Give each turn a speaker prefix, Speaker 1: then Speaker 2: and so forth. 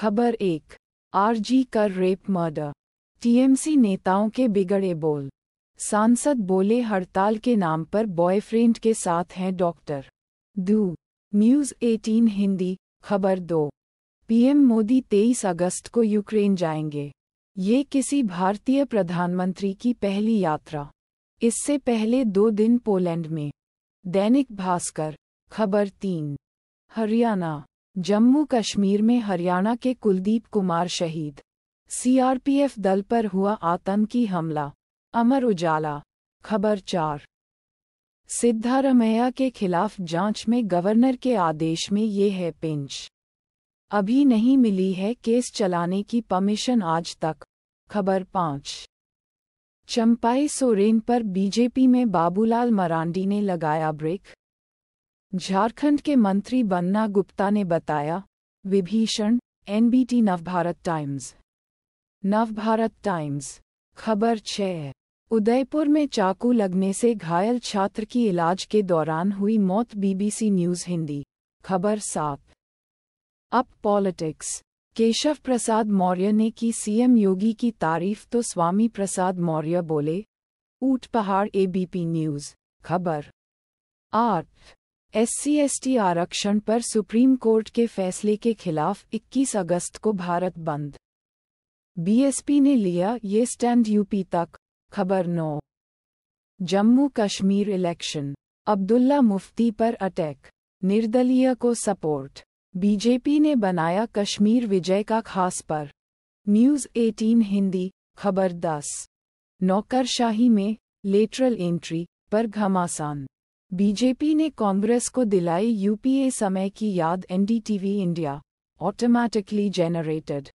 Speaker 1: खबर एक आरजी कर रेप मर्डर टीएमसी नेताओं के बिगड़े बोल सांसद बोले हड़ताल के नाम पर बॉयफ्रेंड के साथ हैं डॉक्टर दू न्यूज़ 18 हिंदी खबर दो पीएम मोदी 23 अगस्त को यूक्रेन जाएंगे ये किसी भारतीय प्रधानमंत्री की पहली यात्रा इससे पहले दो दिन पोलैंड में दैनिक भास्कर खबर तीन हरियाणा जम्मू कश्मीर में हरियाणा के कुलदीप कुमार शहीद सीआरपीएफ दल पर हुआ आतंकी हमला अमर उजाला खबर चार सिद्धारमैया के खिलाफ जांच में गवर्नर के आदेश में ये है पिंच अभी नहीं मिली है केस चलाने की परमिशन आज तक खबर पाँच चंपाई सोरेन पर बीजेपी में बाबूलाल मरांडी ने लगाया ब्रेक झारखंड के मंत्री बन्ना गुप्ता ने बताया Vibhishan NBT Navbharat Times Navbharat Times खबर छः उदयपुर में चाकू लगने से घायल छात्र की इलाज के दौरान हुई मौत बीबीसी न्यूज हिंदी खबर सात अप पॉलिटिक्स केशव प्रसाद मौर्य ने की सीएम योगी की तारीफ तो स्वामी प्रसाद मौर्य बोले ऊट पहाड़ एबीपी न्यूज खबर आठ एससीएसटी आरक्षण पर सुप्रीम कोर्ट के फैसले के खिलाफ 21 अगस्त को भारत बंद बीएसपी ने लिया ये स्टैंड यूपी तक खबर नौ जम्मू कश्मीर इलेक्शन अब्दुल्ला मुफ्ती पर अटैक निर्दलीय को सपोर्ट बीजेपी ने बनाया कश्मीर विजय का खास पर न्यूज़ 18 हिंदी खबर 10 नौकरशाही में लेटरल एंट्री पर घमासान बीजेपी ने कांग्रेस को दिलाई यूपीए समय की याद एनडीटीवी इंडिया ऑटोमैटिकली जेनरेटेड